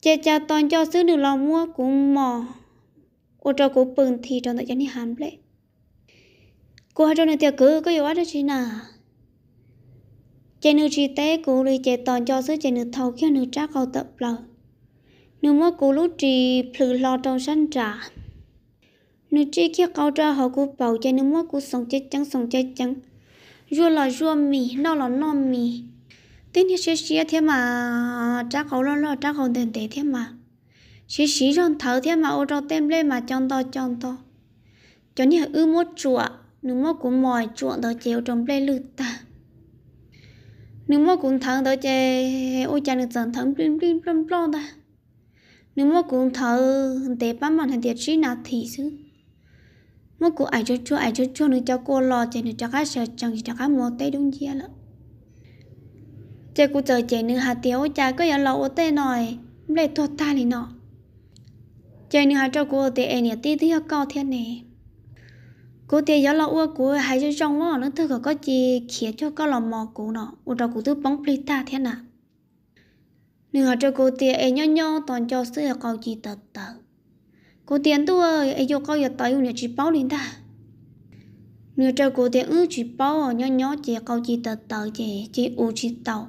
chè cha toàn cho sức được làm mua cùng mọ thì đi 고쁜 티 cô hai 한블레 고하전에 tiệc cứ có yêu đó chi nà chạy nữ chi tế cô lì chạy toàn cho sứ chạy nữ thầu khi nữ trá cầu tập lờ nữ mua cô lúc trì phử lo trong sân trà nữ chi khi cầu trà họ cô bảo chạy nữ mua cô sống chết trắng sống chết trắng rua là rua mì no là no mì tính hết chế chia thế mà trá cầu lo lo trá cầu đền tế thế mà chỉ chỉ trong thấu thế mà ô trong tem lên mà chọn to chọn to cho nên ư mốt chùa nếu mốt cũng mỏi chùa đó chiều trong lên lư ta nếu mốt cũng thẳng đó chè ôi cha nước chẳng thẳng plim plim plim plim ta nếu mốt cũng thở để ba mặt hàng địa chỉ nào thì chứ mốt cũng ai cho chua ai cho chua nữa cho cô lo chè nước cho khách sợ chẳng chỉ cho khách mua tay đúng gì lắm chè cũng chờ chè nữa hạt tiếu cha có giờ lo ô tê nồi lấy thua ta thì nọ chơi nữa hai trâu của tê em nè tí học cao thiên nè cô tê giờ lo ua của hai cho trong lo nó thưa có chi khía cho có lò mò của nó u trâu của thứ bóng pli ta thiên nè nữa trâu cô tê em nho nho toàn cho sữa cao chi tập tập cô tiền tu ơi ai cho cao giờ tới nhà chị bảo liền ta nhà trời cô tiền ư chị bảo ở nhỏ nhỏ chị cao chị tờ tờ chị chị u chị tàu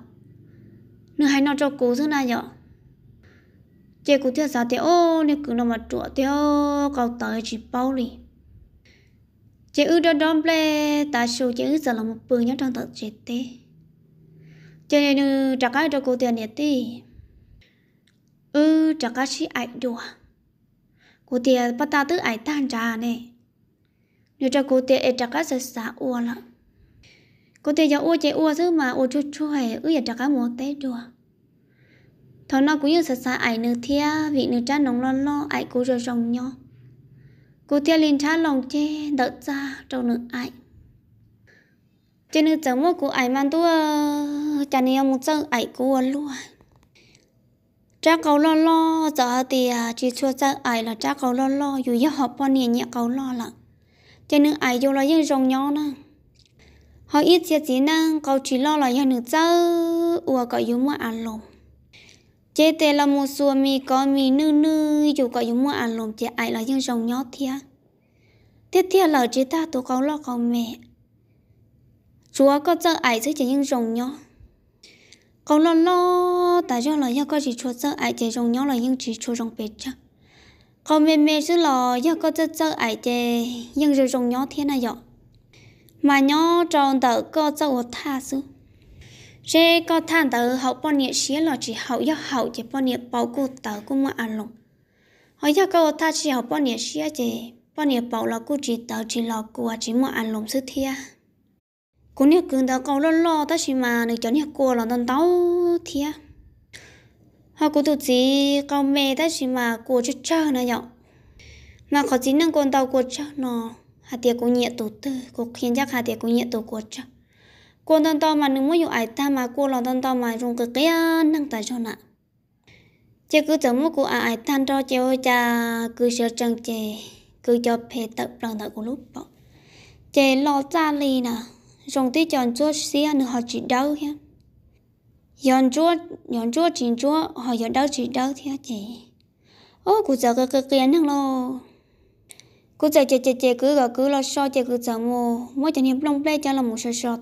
nhà hai nó cho cô thứ này vậy chị cũng theo sao thế ô nếu cứ nằm mà trụ thế, ô cầu tới chỉ bao lì chị ư đón đom ple ta số chị ư giờ là một bữa nhá trong tờ chị tê chị này nữ trả cái cho cô tiền nhiệt tê ư trả cái chị ai đùa cô tiền bắt ta tự ai tan trà nè nếu cho cô tiền trả cái sẽ xả ua lắm cô tiền giờ ua chị ua thứ mà ua chút chua hay ư giờ trả cái mua tê đùa thọ nào cũng như sạch sạch ải nữ thia vị nữ cha nóng lo lo ải cô rồi rồng nhau cô thia liền cha lòng che đỡ ra trong nữ ải cho nên chẳng mua của ải mang tua cha này một chân ải cô luôn cha cầu lo lo giờ thì chỉ chua chân ải là cha cầu lo lo dù yêu học bao nhiêu nhẹ cầu lo là cho nên ải dù là yêu rồng nhau nữa họ ít chia chỉ năng cầu chỉ lo là yêu nữ chơi ủa có yêu mua ăn lồng chế tê là một số mi có mi nư nư dù có dùng mua ăn lộm chế ai là những dòng nhót thia thiết thia là chế ta tố cáo lo cầu mẹ chúa có dân ai sẽ chế những dòng nhót cầu lo lo tại cho là do có chỉ chúa dân ai chế rồng nhót là những chỉ chúa dòng bé chắc cầu mẹ mẹ chứ là do có dân dân ai chế những dòng nhót thế này dọ mà nhó tròn tờ có dân ở tha xứ chế có than tờ hậu bọn nhiệt xía lò chỉ hậu yếu hậu chỉ bọn nhiệt bảo cụ tờ cụ mà ăn lùng họ yếu câu ta chỉ hậu bọn nhiệt xía chỉ bọn nhiệt bảo lò cụ chỉ tờ chỉ lò cụ chỉ mà ăn lùng sư thia cũng nhiệt cường tờ câu lo lo ta chỉ mà này cho nhiệt cụ lò tần tàu thia họ cũng tụt gì câu mẹ ta chỉ mà cụ chút chờ nữa nhở mà có chỉ năng còn tàu cụ chờ nó hà tiệc cũng nhiệt tụt tư cũng khiến chắc hà tiệc cũng nhiệt tụt cụ chờ cô đơn to mà nếu muốn dùng ai ta mà cô lòng đơn to mà dùng cái cái năng tài cho nè chứ cứ tưởng muốn cô ai tan cho chơi cha cứ sợ chân chè cứ cho phê tập lòng tập của lúc bỏ, chè lo xa lì nè dùng tí chọn chúa xia nữa họ chỉ đau ha dọn chúa dọn chúa chỉ chúa họ dọn đau chỉ đau thế chè ô cô giờ cái cái cái năng lo cô giờ chè chè chè cứ gọi cứ lo so chè cứ giờ mua mua cho niệm long play cho là một sợ sợ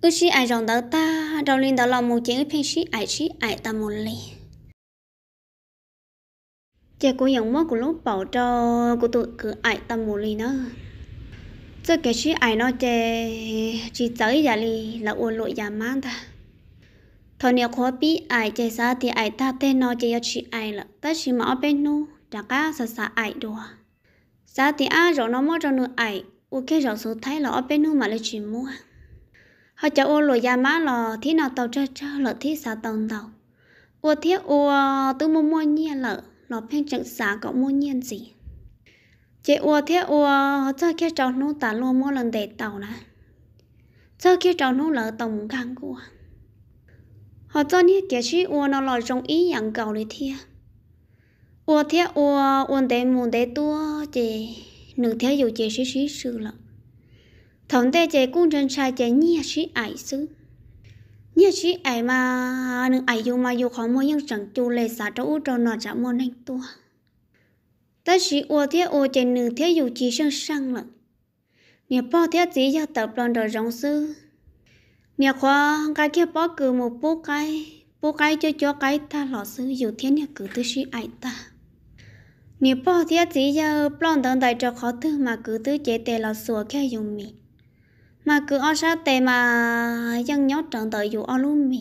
ước chi ai rong đó ta rong lên đó lòng một chuyện ư chi ai chi ai ta một lì chị cô giống mất của lúc bảo cho cô tụi cứ ai ta một lì nữa chứ cái chi ai nó chị chỉ tới giờ lì là uổng lội giờ mang ta thôi nếu khó bị ai chị sao thì ai ta tên nó chị yêu chị ai là ta chỉ mở bên nu đã cá sợ sợ ai đùa sao thì ai rồi nó mất cho nữa ai ok rồi số thấy là ở bên nu mà lại chỉ mua họ cho ô lò ya má lò thế nào tàu cho cho lợ thế sao tàu tàu ô thế ô tư mua mua nhiên lợ lò phèn chẳng xả có mua nhiên gì chị ô thế ô họ cho kia cháu nô tả luôn mua lần để tàu nè cho kia cháu nô lợ tàu muốn khăn của họ cho nhé kia chị ô nó lò trong ý dạng cầu đấy thia ô thế ô ô để muốn để tua chị nửa thế dù chị sĩ sĩ sư lợ thằng tê chế cũng chân sai chế nhia sĩ ai xứ nhia sĩ ai mà nương ải dùng mà dùng khó mua nhưng chẳng chu lệ xả cho u cho nó chẳng mua nhanh tua ta sĩ ô thế ô chế nương thế dù chỉ sang sang lận nhà bao thế chỉ cho tập đoàn đời giống sư nhà khoa cái kia bao cử một bố cái bố cái cho cho cái ta lọ sư dù thế nhà cử tư sĩ ải ta nếu bỏ thiết chỉ giờ bọn tận đại cho khó thư mà cứ tư chế tệ là sủa khe dùng mì mà cứ ở sao tệ mà dân nhớ trận tới dù ở luôn mì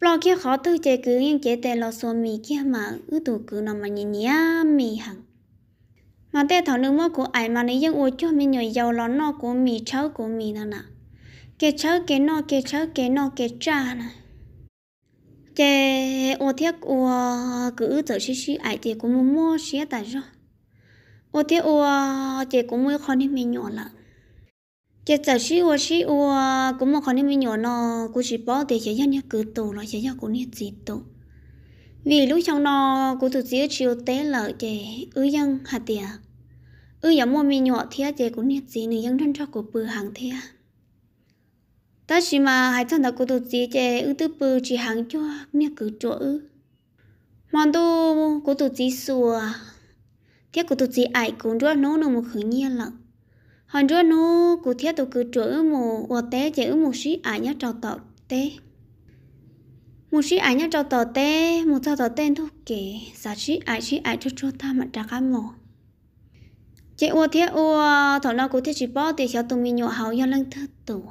lo kia khó tư chế cứ yên chế tệ lo xô mì kia mà ư tụ cứ nằm mà nhìn nhá mì hằng mà tệ thảo nước mơ của ai mà nấy dân uống cho mình nhồi dầu lón nó của mì cháu của mì nào, nè kê cháu kê no kê cháu kê no kê cha nè chế ô thiết ô cứ tự xí xí ai chế cũng mua mua xí tại rồi ô thiết ô chế cũng mua khó đi mình nhỏ lắm giờ giờ xí ua xí ua cũng một con mình nhỏ nó cũng chỉ bảo để cho nhân cứ tổ nó cho nhân cũng nhiệt gì tổ vì lúc trong nó cũng thực sự chiều tế là để ư dân hạt tiền ư giống một mình nhỏ thì để cũng nhiệt gì nữa dân thân cho của bự hàng thế ta chỉ mà hai thằng đó cũng thực sự để ư tư bự chỉ hàng cho nhiệt cứ chỗ ư mòn tu cũng thực sự sửa, tiếc cũng thực sự ai cũng cho nó nó một khởi nghĩa lặng hòn rùa nu cụ thiết tôi cứ chỗ mù hoặc té chế một mù sĩ à nhá trào tọt té mù sĩ à nhá trào tọt té mù trào tọt tên thuốc kể giả sĩ à sĩ à cho cho ta mà trả cá mù chế ở thiết ở thọ nào cụ thiết chỉ bỏ thì cho tụi mi nhỏ hậu do lăng thơ tụ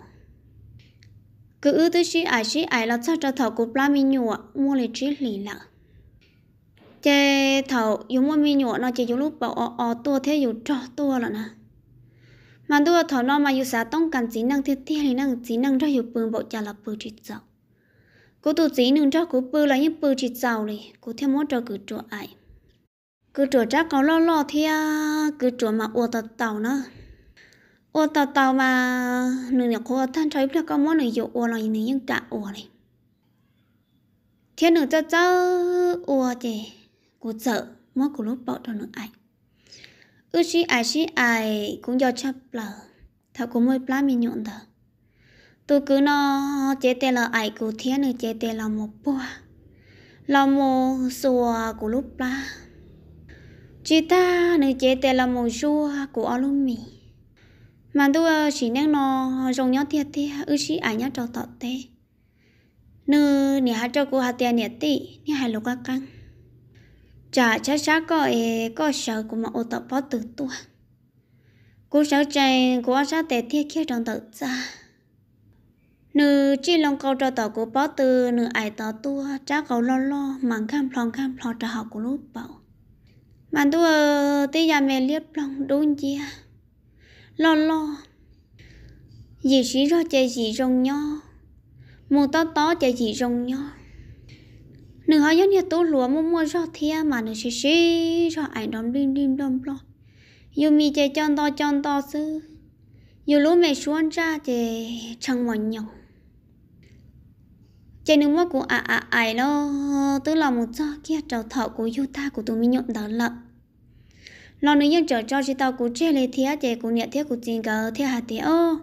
cứ ư tư sĩ à sĩ à là cho cho thọ cụ pla mi nhỏ mua lấy trí lì lợ chế thọ dùng mua mi nhỏ nó chỉ dùng lúc bảo ở ở tua thế dùng cho tua là nè mà đua thọ nó mà yêu xã tông cần chỉ năng thiết thiết hay năng chỉ năng ra hiểu bưng bộ trả là bưng chỉ giàu cô tụ chỉ năng cho cô bưng là như bưng chỉ giàu này cô theo mỗi trò cứ chỗ ai cứ chỗ chắc có lo lo thì cứ chỗ mà ô tàu tàu nữa ô tàu tàu mà nửa nhà cô than trời biết có mỗi nửa yêu ô là nửa những cả ô này thiên nửa cho cho ô chè cô sợ mỗi cô lúc bỏ cho nửa ai ư chi ai chi ai cũng do chấp lờ thảo cũng mới plá mình nhộn đó. tôi cứ nó chế tê là ai cụ thiên nữa chế tê là một bùa là một xùa của lúc plá chị ta nữ chế tê là một xua của alumi mà tôi chỉ nên nó dùng nhau thiệt thì ư chỉ ai nhá cho tọt tê nữ nhà hát cho cô hạt tiền nhiệt tị nhà hai lục căng chả chả chả có e có sợ của mà ô tô bỏ từ tua cô sợ chạy của sợ tệ thiết kia trong tự ra nữ chỉ lòng câu cho tàu của bỏ từ nữ ai tàu tua chả cầu lo lo mang cam plong cam plong cho học của lúc bảo mà tua tí già mẹ liếc lòng đúng gì lo lo gì xí rồi chơi gì rong nhau mù tó tó chơi gì rong nhau nữ họ dân nhà tôi lúa mua mua cho thia mà nữ xí xí cho ảnh đom đim đim đom lo yêu mi chơi chon to chon to sư yêu lúa mẹ xuống ra thì chẳng mòn nhọc chơi nước mắt của à à ai lo tức là một do kia trầu thọ của yêu ta của tụi mi nhộn đó lợn lo nữ nhân trở cho chị tao của chơi lấy thia chơi của nhẹ thia của tiền gờ thia hạt thia ô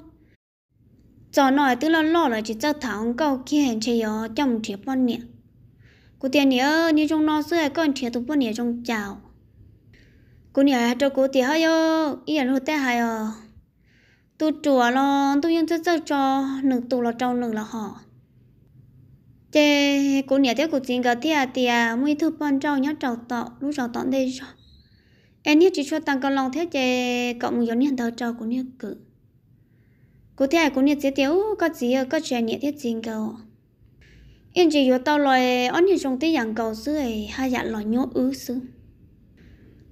cho nói tức là lo là chỉ cho thảo câu kia chơi gió trong thiệp bọn nhẹ cô tiền nhớ như trong nó xưa con thiệt tụi bọn nhớ trong chào cô nhớ cho cô tiền hay yo yên lúc tết hay yo tụ chùa lo tụ yên chơi cho nửa tụ là trong nửa là họ chê cô nhớ thế cô tiền cả tiền tiền mới thu bọn trâu nhớ trâu tọ lúc trâu tọ đây rồi em nhớ chỉ cho tăng con lòng thế chê cộng muốn giống như thằng trâu cô nhớ cự cô thế cô nhớ chế tiếu có gì có chuyện nhớ thế chiến cậu yên chỉ yo tao loài ón như trong tí dạng cầu xưa hay hai dạng loài nhốt ứ sư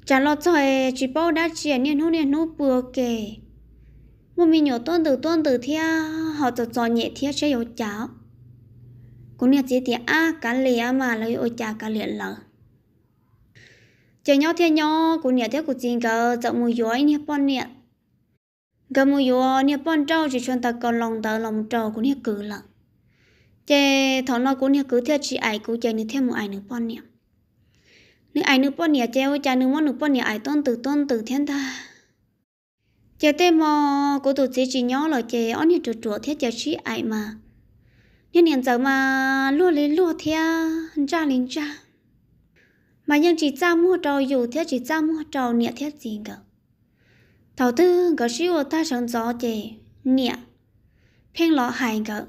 chả lo cho chỉ bao đã chỉ niên hô niên hô bừa kề một mình nhỏ tuân từ tuân từ thia họ cho cho nhẹ thia sẽ yo cháo cũng niệm chỉ thì a cá lìa mà lấy ôi chả cá lìa lờ chơi nhau thia nhau cũng niệm theo cũng chính cờ chậm mùi gió niệm bọn niệm gần mùi gió niệm bọn trâu chỉ chọn ta còn lòng tờ lòng trâu cũng niệm cử lặng chế thằng nó cũng như cứ theo chị ai cũng chơi như theo một ai nữa bọn nè nếu ai nữa bọn nè chơi ôi cha nếu món nữa bọn nè ai tôn từ tôn từ thiên ta chế tê mò cô tụt chị chỉ nhỏ là chế ón như chuột chuột theo chị ai mà nhưng hiện giờ mà lúa lên lúa theo cha lên cha, mà nhưng chỉ cha mua trầu dù theo chỉ cha mua trầu nè theo gì cả thầu tư có xíu ta sáng gió chế nè phen lọ hài cả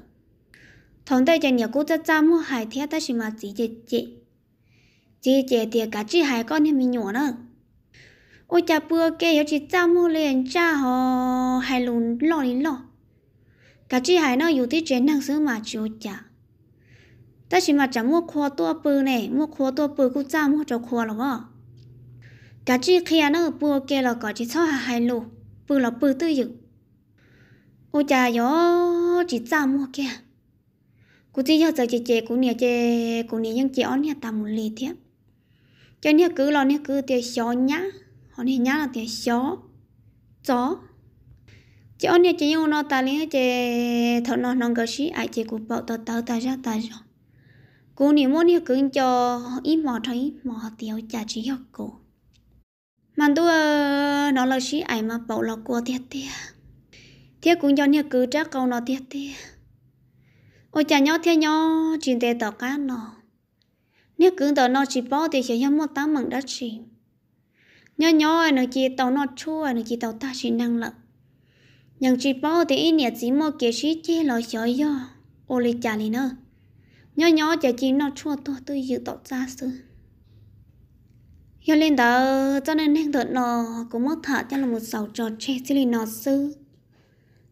同对着鸟姑子招木海天的什么姐姐姐，姐姐的个只海高你咪鸟呢？我家不给有只招木连家吼，还弄老哩老，个只海呢有的真能生嘛就家，但是嘛咱木夸多不呢，木夸多不顾招木就夸了个，个只开呢不给了个只草还还路，不了不都有，我家有只招木给。cú chỉ cho giờ chơi chơi cú nia chơi cú nia những chơi on nia tạm một lì thiếp cho nia cứ lo nia cứ tiền xó nhá họ nia nhá là tiền xó chó chơi on nia chị nhau nó ta liên chơi thằng nó nó gỡ xí ai chơi cú bảo tao tao ta ra ta rồi cú nia muốn nia cứ cho ít mò thấy mò tiêu chả chỉ học cổ mà tôi ờ, nó là xí ai mà bảo là cua thiệt thiệt thiệt cũng cho nia cứ chắc câu nó thiệt thiệt ôi chả nhau theo nhau chuyện tệ tỏ cá nó nếu cứ tỏ nó chỉ bao thì sẽ nhau một tám mảng đất chỉ nhỏ nhỏ nó chỉ tàu nó chua nó chỉ tàu ta chỉ năng lực nhưng chỉ bao thì ít nhẹ chỉ một cái chỉ chế lo sợ yo ô lì chả lì nữa nhỏ nhỏ chả chỉ nó chua to tôi dự tỏ ra sự yo lên đó cho nên nên thật nó cũng mất thả cho là một sầu trò chơi chỉ lì nó sư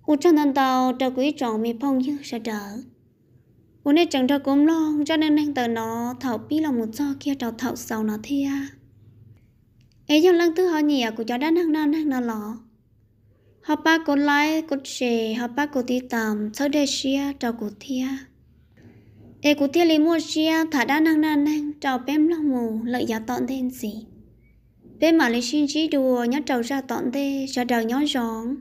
u cho nên tao trò quý trọng mi phong như sẽ đỡ u nè chẳng thơ cũng lo cho nên anh tờ nó thảo pi lòng một cho kia trào thảo sau nó thi thia ấy cho lăng tư họ nhỉ à, của cho đã năng năng năng nó lọ họ ba cô lái cô chè họ ba cô đi tầm sau đây xia trào thi thia ấy cô thi lấy mua xia thả đã năng năng năng trào bém lòng mù lợi giá tọn tên gì bên mà lấy xin chỉ đùa nhớ trào ra tọn tê cho đời nhớ gióng